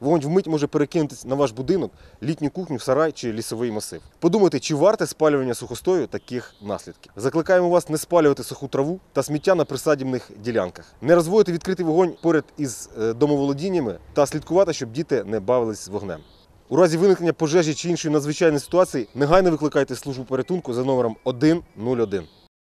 вогонь вмить може перекинутися на ваш будинок, літню кухню, сарай чи лісовий масив. Подумайте, чи варте спалювання сухостою таких наслідків. Закликаємо вас не спалювати суху траву та сміття на присадібних ділянках, не розводити відкритий вогонь поряд із е, домоволодіннями та слідкувати, щоб діти не бавились вогнем. У разі виникнення пожежі чи іншої надзвичайної ситуації негайно викликайте службу порятунку за номером 101.